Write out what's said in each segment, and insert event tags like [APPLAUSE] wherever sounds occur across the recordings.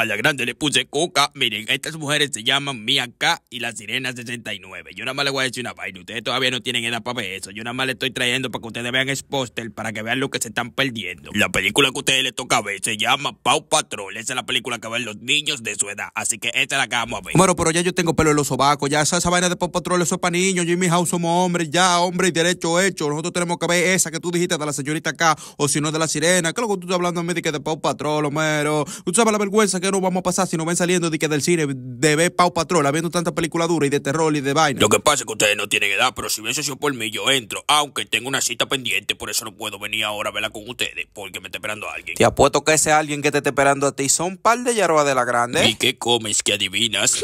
A la grande le puse coca. Miren, estas mujeres se llaman Mia K y la Sirena 69. Yo nada más le voy a decir una vaina. Ustedes todavía no tienen edad para ver eso. Yo nada más le estoy trayendo para que ustedes vean el póster, para que vean lo que se están perdiendo. La película que a ustedes les toca ver se llama Pau Patrol. Esa es la película que ven los niños de su edad. Así que esta la que vamos a ver. Bueno, pero ya yo tengo pelo en los sobacos. Ya esa, esa vaina de Pau Patrol, eso es para niños. Yo y mi house somos hombres. Ya, hombre y derecho hecho. Nosotros tenemos que ver esa que tú dijiste de la señorita K o si no de la Sirena. ¿Qué es lo que tú estás hablando a mí de que de Pau Patrol, Homero? ¿Tú sabes la vergüenza que no vamos a pasar si no ven saliendo de que del cine de ver Pau Patrol, habiendo tanta película dura y de terror y de vaina? Lo que pasa es que ustedes no tienen edad, pero si me sido por mí, yo entro, aunque tengo una cita pendiente, por eso no puedo venir ahora a verla con ustedes, porque me está esperando alguien. Te apuesto que ese alguien que te está esperando a ti son un par de yaroas de la grande. ¿Y qué comes que adivinas?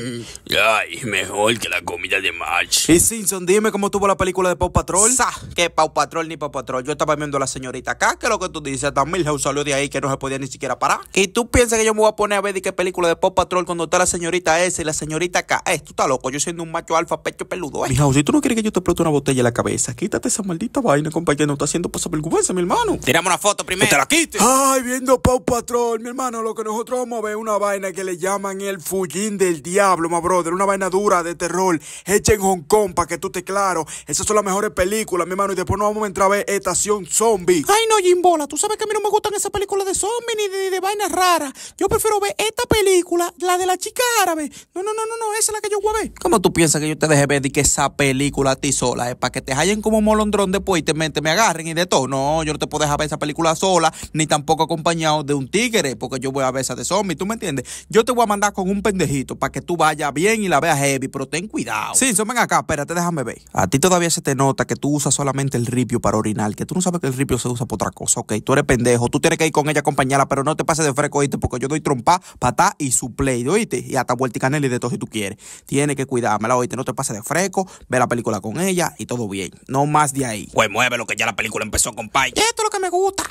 [LAUGHS] Ay, mejor que la comida de March. Y Simpson, dime cómo tuvo la película de Pau Patrol. que Pau Patrol ni Pau Patrol. Yo estaba viendo a la señorita acá, que lo que tú dices, también Milhouse salió de ahí que no se podía ni siquiera parar. ¿Y tú piensas que yo me voy a poner a ver de qué película de Pop Patrol cuando está la señorita S y la señorita K. esto eh, tú estás loco, yo siendo un macho alfa, pecho peludo. Eh. Mija, si tú no quieres que yo te explote una botella en la cabeza, quítate esa maldita vaina, compañero. No está haciendo pasar vergüenza, mi hermano. Tiramos una foto primero. te la quites. Ay, viendo Pop Patrol, mi hermano, lo que nosotros vamos a ver es una vaina que le llaman el fullín del diablo, ma brother. Una vaina dura de terror. Hecha en Hong Kong para que tú te claro. Esas son las mejores películas, mi hermano. Y después nos vamos a entrar a ver Estación Zombie. Ay, no, Jimbola, tú sabes que a mí no me gustan esas películas de zombies ni de, vainas raras prefiero ver esta película, la de la chica árabe. No, no, no, no, no, esa es la que yo voy a ver. ¿Cómo tú piensas que yo te deje ver de que esa película a ti sola? Es para que te hallen como molondrón después y te, meten, me agarren y de todo. No, yo no te puedo dejar ver esa película sola, ni tampoco acompañado de un tigre, porque yo voy a ver esa de zombie, ¿tú me entiendes? Yo te voy a mandar con un pendejito para que tú vayas bien y la veas heavy, pero ten cuidado. Sí, ven acá, espérate, déjame ver. A ti todavía se te nota que tú usas solamente el ripio para orinar, que tú no sabes que el ripio se usa para otra cosa, ok. Tú eres pendejo, tú tienes que ir con ella acompañada, pero no te pases de fresco, porque yo y trompa, pata y su play, ¿oíste? Y hasta vuelta y y de todo si tú quieres. tiene que cuidármela, ¿oíste? No te pases de fresco, ve la película con ella y todo bien. No más de ahí. Pues mueve lo que ya la película empezó, compadre. Esto es lo que me gusta.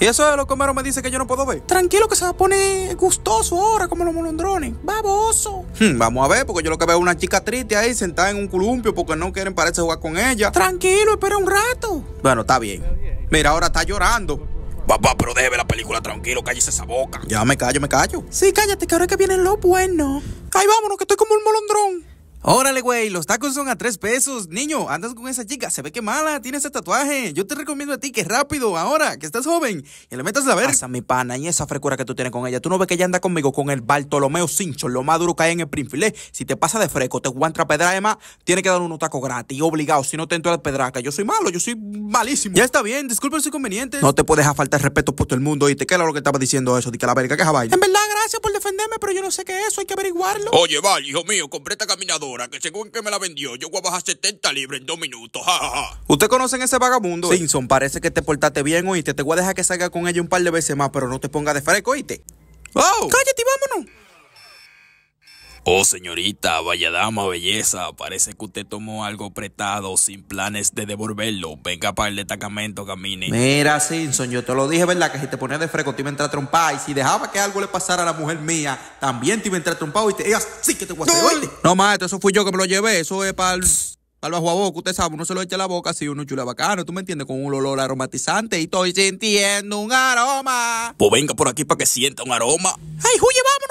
Y eso es lo que mero me dice que yo no puedo ver. Tranquilo que se va a poner gustoso ahora, como los molondrones. Baboso. Hmm, vamos a ver, porque yo lo que veo es una chica triste ahí sentada en un columpio porque no quieren pararse jugar con ella. Tranquilo, espera un rato. Bueno, está bien. Mira, ahora está llorando. Papá, pero déjeme la película tranquilo, cállese esa boca. Ya me callo, me callo. Sí, cállate, que ahora es que viene lo bueno. Ay, vámonos, que estoy como un molondrón. Órale, güey, los tacos son a tres pesos. Niño, andas con esa chica, se ve que mala, tiene ese tatuaje. Yo te recomiendo a ti que rápido, ahora, que estás joven, y le metas la verga. Esa mi pana, y esa frecura que tú tienes con ella. Tú no ves que ella anda conmigo con el Bartolomeo Cincho, lo más duro que hay en el Prinfilé. Si te pasa de freco te guantra pedra, además, tiene que dar un taco gratis, obligado. Si no te entro de pedraca, yo soy malo, yo soy malísimo. Ya está bien, disculpe los inconvenientes. No te puedes afaltar faltar respeto por todo el mundo y te queda lo que estaba diciendo eso, de que la verga que es En verdad, gracias por defenderme, pero yo no sé qué es eso, hay que averiguarlo. Oye, Val, hijo mío, completa esta que según que me la vendió, yo voy a bajar 70 libras en dos minutos. Ja, ¿Usted conocen ese vagabundo? Simpson, parece que te portaste bien, oíste. Te voy a dejar que salga con ella un par de veces más, pero no te pongas de fresco, oíste. ¡Oh! ¡Cállate, Oh señorita, vaya dama, belleza, parece que usted tomó algo apretado sin planes de devolverlo. Venga para el destacamento, camine. Mira, Simpson, yo te lo dije, ¿verdad? Que si te ponías de freco te iba a entrar trompado. Y si dejaba que algo le pasara a la mujer mía, también te iba a entrar trompado y te sí que te voy No, maestro, eso fui yo que me lo llevé, eso es para el... bajo a boca, usted sabe, uno se lo echa a la boca así, uno chula bacano, tú me entiendes, con un olor aromatizante y estoy sintiendo un aroma. Pues venga por aquí para que sienta un aroma. ¡Ay, huye, vámonos!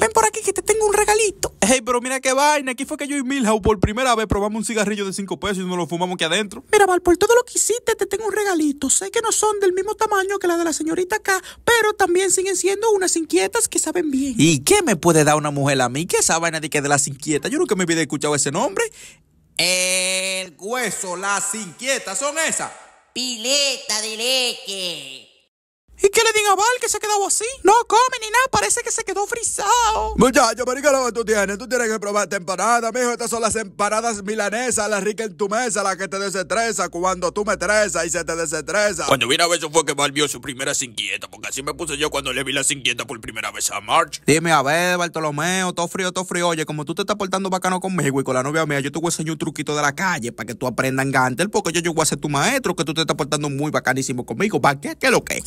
ven por aquí que te tengo un regalito. Hey, pero mira qué vaina. Aquí fue que yo y Milhouse por primera vez probamos un cigarrillo de 5 pesos y nos lo fumamos aquí adentro. Mira, Val, por todo lo que hiciste te tengo un regalito. Sé que no son del mismo tamaño que la de la señorita acá, pero también siguen siendo unas inquietas que saben bien. ¿Y qué me puede dar una mujer a mí? ¿Qué esa vaina de que de las inquietas? Yo nunca me había escuchado ese nombre. El hueso, las inquietas son esas. Pileta de leche ¿Y qué le diga a Val que se quedó así? No come ni nada, parece que se quedó frisado. Muchacho, pero ¿qué lo que tú tienes? Tú tienes que probar esta empanada, mijo. Estas son las empanadas milanesas, las ricas en tu mesa, las que te desestresa cuando tú me estresas y se te desestresa. Cuando vine a ver eso fue que Val vio su primera inquieta, porque así me puse yo cuando le vi la sinquieta por primera vez a March. Dime, a ver, Bartolomeo, todo frío, todo frío. Oye, como tú te estás portando bacano conmigo y con la novia mía, yo te voy a enseñar un truquito de la calle para que tú aprendas en Gantel, porque yo, yo voy a ser tu maestro, que tú te estás portando muy bacanísimo conmigo. ¿Para qué? ¿Qué lo que?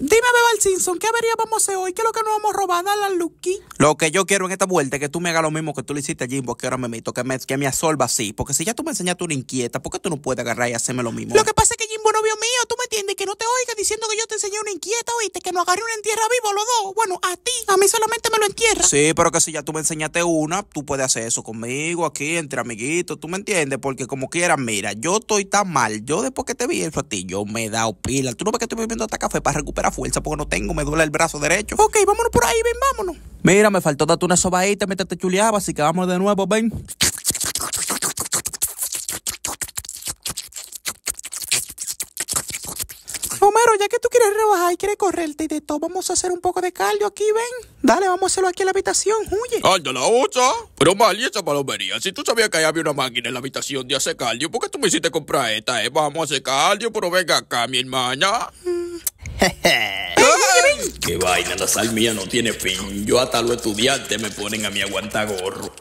Dime, El Simpson, ¿qué avería vamos a hacer hoy? ¿Qué es lo que nos vamos a robar? a la Lucky. Lo que yo quiero en esta vuelta es que tú me hagas lo mismo que tú le hiciste a Jimbo, que ahora me meto, que me, que me así. Porque si ya tú me enseñaste una inquieta, ¿por qué tú no puedes agarrar y hacerme lo mismo? Lo que pasa es que que no te oiga diciendo que yo te enseñé una inquieta, oíste, que no agarré una entierra vivo los dos. Bueno, a ti, a mí solamente me lo entierra. Sí, pero que si ya tú me enseñaste una, tú puedes hacer eso conmigo, aquí, entre amiguitos, ¿tú me entiendes? Porque como quieras, mira, yo estoy tan mal. Yo después que te vi el fatillo, me he dado pila. Tú no ves que estoy bebiendo hasta café para recuperar fuerza porque no tengo, me duele el brazo derecho. Ok, vámonos por ahí, ven, vámonos. Mira, me faltó darte una sobadita mientras te chuleaba, así que vamos de nuevo, ven. quieres rebajar y correrte y de todo. Vamos a hacer un poco de cardio aquí, ven. Dale, vamos a hacerlo aquí en la habitación, huye. Anda, la otra. Pero y esa palomería. Si tú sabías que había una máquina en la habitación de hacer cardio, ¿por qué tú me hiciste comprar esta, eh? Vamos a hacer cardio, pero venga acá, mi hermana. [LAUGHS] ¡Qué vaina! La sal mía no tiene fin. Yo hasta los estudiantes me ponen a mi aguanta gorro.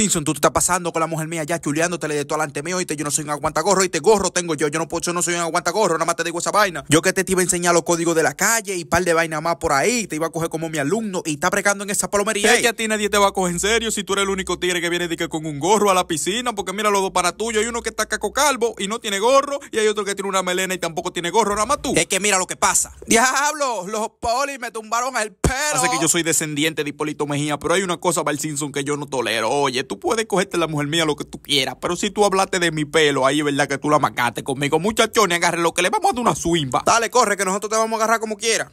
Simpson, tú te estás pasando con la mujer mía ya chuleándotele de todo delante mío, te yo no soy un aguanta gorro y te gorro tengo yo, yo no, puedo, yo no soy un aguanta gorro nada más te digo esa vaina. Yo que te, iba a enseñar los códigos de la calle y par de vaina más por ahí, te iba a coger como mi alumno y está pregando en esa palomería. Es que a te va a coger en serio si tú eres el único tigre que viene de que con un gorro a la piscina, porque mira los dos para tuyo, hay uno que está caco calvo y no tiene gorro, y hay otro que tiene una melena y tampoco tiene gorro, nada más tú. Es que mira lo que pasa. Diablo, los polis me tumbaron el pelo. Hace que yo soy descendiente de Hipólito Mejía, pero hay una cosa para el Simpson que yo no tolero, oye tú puedes cogerte la mujer mía lo que tú quieras, pero si tú hablaste de mi pelo, ahí es verdad que tú la macaste conmigo. Muchachones, agarre lo que le vamos a dar una swimba. Dale, corre, que nosotros te vamos a agarrar como quieras.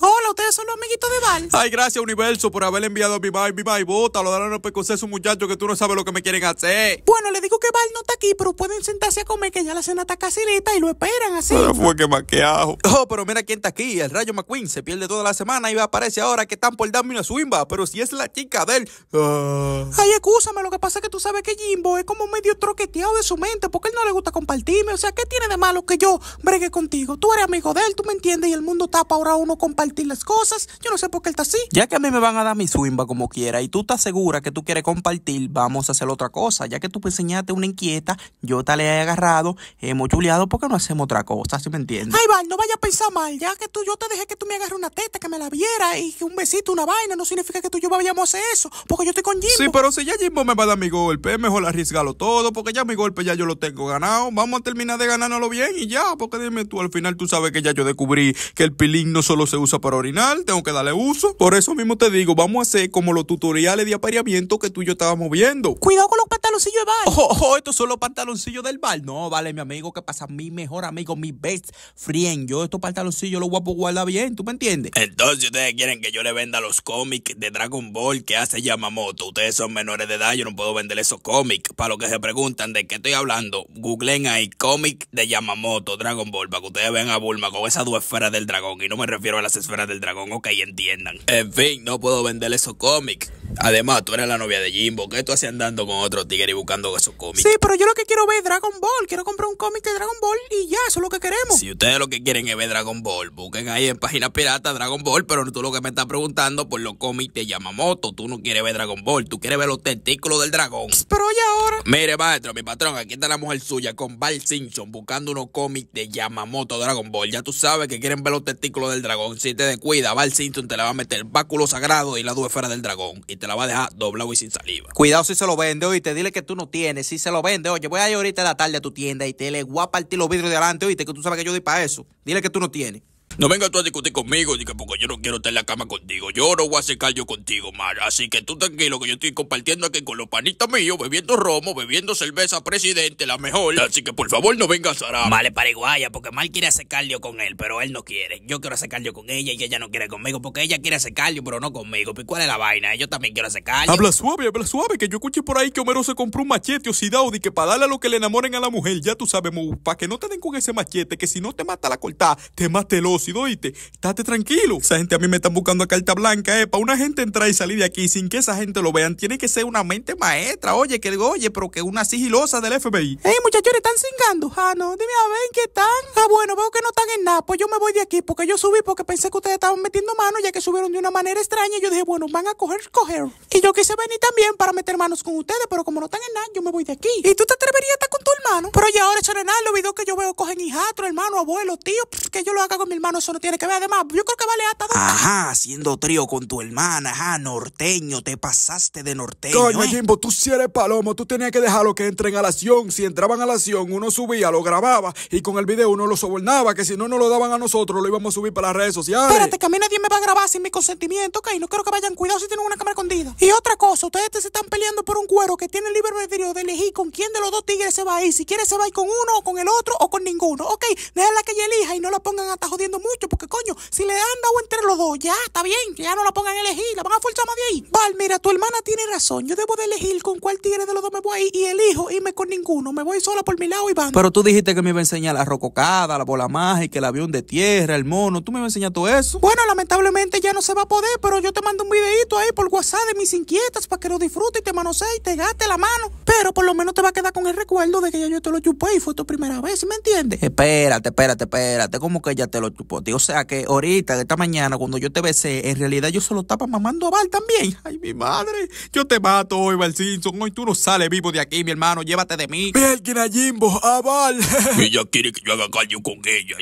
Hola, ustedes son los amiguitos de Val. Ay, gracias, universo, por haber enviado a mi Bye, Mi Val, bota, lo darán a pecos un muchacho que tú no sabes lo que me quieren hacer. Bueno, le digo que Val no está aquí, pero pueden sentarse a comer, que ya la cena está casi lista y lo esperan así. Pero fue que maqueado. Oh, pero mira quién está aquí. El Rayo McQueen se pierde toda la semana y aparece ahora que están por darme una swimba. pero si es la chica de él. Ah. Ay, escúchame, lo que pasa es que tú sabes que Jimbo es como medio troqueteado de su mente porque él no le gusta compartirme. O sea, ¿qué tiene de malo que yo bregue contigo? Tú eres amigo de él, tú me entiendes, y el mundo tapa ahora uno compartir las cosas. Yo no sé por qué él está así. Ya que a mí me van a dar mi swimba como quiera y tú estás segura que tú quieres compartir, vamos a hacer otra cosa. Ya que tú enseñaste una inquieta, yo te le he agarrado, hemos chuleado porque no hacemos otra cosa, ¿sí me entiendes? Ay, Val, no vaya a pensar mal. Ya que tú, yo te dejé que tú me agarres una teta, que me la viera y un besito, una vaina, no significa que tú y yo vayamos a hacer eso, porque yo estoy con Jimbo. Sí, pero si ya Jimbo me va a dar mi golpe, mejor arriesgarlo todo, porque ya mi golpe ya yo lo tengo ganado. Vamos a terminar de ganarlo bien y ya, porque dime tú, al final tú sabes que ya yo descubrí que el pilín no solo se usa para orinar, tengo que darle uso. Por eso mismo te digo, vamos a hacer como los tutoriales de apareamiento que tú y yo estábamos viendo. Cuidado con los pantaloncillos de bar. Ojo, [LAUGHS] oh, oh, estos son los pantaloncillos del bar. No, vale, mi amigo, ¿qué pasa? Mi mejor amigo, mi best friend. Yo estos pantaloncillos los guapo guarda bien, ¿tú me entiendes? Entonces ustedes quieren que yo le venda los cómics de Dragon Ball que hace Yamamoto. Ustedes son menores de edad, yo no puedo vender esos cómics. Para los que se preguntan de qué estoy hablando, googlen ahí cómics de Yamamoto, Dragon Ball, para que ustedes vean a Bulma con dos esferas del dragón. Y no me refiero a las del dragón, ok, entiendan. En fin, no puedo vender esos cómics. Además, tú eres la novia de Jimbo. ¿Qué tú haces andando con otro tigre y buscando esos cómics? Sí, pero yo lo que quiero ver Dragon Ball. Quiero comprar un cómic de Dragon Ball y ya, eso es lo que queremos. Si ustedes lo que quieren es ver Dragon Ball, busquen ahí en página pirata Dragon Ball, pero tú lo que me estás preguntando por pues, los cómics de Yamamoto. Tú no quieres ver Dragon Ball, tú quieres ver los testículos del dragón. Pero ya ahora. Mire, maestro, mi patrón, aquí está la mujer suya con Val Simpson buscando unos cómics de Yamamoto Dragon Ball. Ya tú sabes que quieren ver los testículos del dragón. Si te descuida, Val Simpson te la va a meter báculo sagrado y la fuera del dragón y te la va a dejar doblado y sin saliva. Cuidado si se lo vende, te dile que tú no tienes. Si se lo vende, oye, voy a ir ahorita de la tarde a tu tienda y te le voy a partir los vidrios de adelante, oíste, que tú sabes que yo doy para eso. Dile que tú no tienes. No vengas tú a discutir conmigo, porque yo no quiero estar en la cama contigo. Yo no voy a hacer yo contigo, Mar. Así que tú tranquilo, que yo estoy compartiendo aquí con los panitas míos, bebiendo romo, bebiendo cerveza presidente, la mejor. Así que por favor no vengas a Vale, para porque mal quiere hacer cardio con él, pero él no quiere. Yo quiero hacer cardio con ella y ella no quiere conmigo, porque ella quiere hacer cardio, pero no conmigo. ¿Y cuál es la vaina? Yo también quiero hacer caldo. Habla suave, habla suave, que yo escuché por ahí que Homero se compró un machete oxidado y que para darle a lo que le enamoren a la mujer, ya tú sabes, para que no te den con ese machete, que si no te mata la cortada, te mate el oso oíste. Estate tranquilo. Esa gente a mí me están buscando a carta blanca, eh. Para una gente entrar y salir de aquí sin que esa gente lo vean, tiene que ser una mente maestra. Oye, que oye, pero que una sigilosa del FBI. Ey, muchachos, están cingando. Ah, no, dime a ver qué están. Ah, bueno, veo que no están en nada. Pues yo me voy de aquí porque yo subí porque pensé que ustedes estaban metiendo manos ya que subieron de una manera extraña. yo dije, bueno, van a coger, coger. Y yo quise venir también para meter manos con ustedes, pero como no están en nada, yo me voy de aquí. ¿Y tú te atreverías a estar con tu hermano? Pero ya ahora, nada los videos que yo veo cogen hijastro, hermano, abuelo, tío, que yo lo haga con mi hermano eso no tiene que ver. Además, yo creo que vale hasta dos. Ajá, haciendo trío con tu hermana, ajá, norteño, te pasaste de norteño. Coño, ¿eh? Jimbo, tú si eres palomo, tú tenías que dejarlo que entren a la acción. Si entraban a la acción, uno subía, lo grababa y con el video uno lo sobornaba, que si no no lo daban a nosotros, lo íbamos a subir para las redes sociales. Espérate, que a mí nadie me va a grabar sin mi consentimiento, ok. No quiero que vayan cuidado si tienen una cámara escondida. Y otra cosa, ustedes se están peleando por un cuero que tiene el libre medio de elegir con quién de los dos tigres se va a ir. Si quiere, se va a ir con uno o con el otro o con ninguno, ok. Déjala que ella elija y no la pongan hasta jodiendo mucho, porque coño, si le han dado entre los dos, ya está bien, que ya no la pongan a elegir, la van a forzar más de ahí. Val, mira, tu hermana tiene razón, yo debo de elegir con cuál tigre de los dos me voy a ir y elijo irme con ninguno, me voy sola por mi lado y van. Pero tú dijiste que me iba a enseñar la rococada, la bola mágica, el avión de tierra, el mono, tú me ibas a enseñar todo eso. Bueno, lamentablemente ya no se va a poder, pero yo te mando un videito ahí por WhatsApp de mis inquietas para que lo disfrutes te manosees y te gaste la mano. Pero por lo menos te va a quedar con el recuerdo de que ya yo te lo chupé y fue tu primera vez, me entiendes? Espérate, espérate, espérate, como que ya te lo chupé? O sea que ahorita, de esta mañana, cuando yo te besé, en realidad yo solo estaba mamando a Val también. Ay, mi madre, yo te mato hoy, Val Simpson. Hoy tú no sales vivo de aquí, mi hermano. Llévate de mí. Ve a Jimbo, a Val. [LAUGHS] ella quiere que yo haga cardio con ella.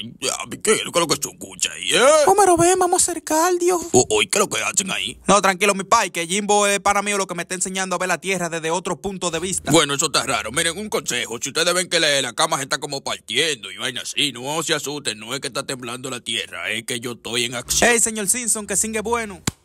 ¿Qué es lo que se escucha ahí? Eh? Homero, ven, vamos a hacer cardio. Hoy, ¿qué es lo que hacen ahí? No, tranquilo, mi pai, que Jimbo es para mí lo que me está enseñando a ver la tierra desde otro punto de vista. Bueno, eso está raro. Miren, un consejo. Si ustedes ven que la, la cama se está como partiendo y vaina así, no se asusten. No es que está temblando la tierra, es que yo estoy en acción. Hey, señor Simpson, que sigue bueno.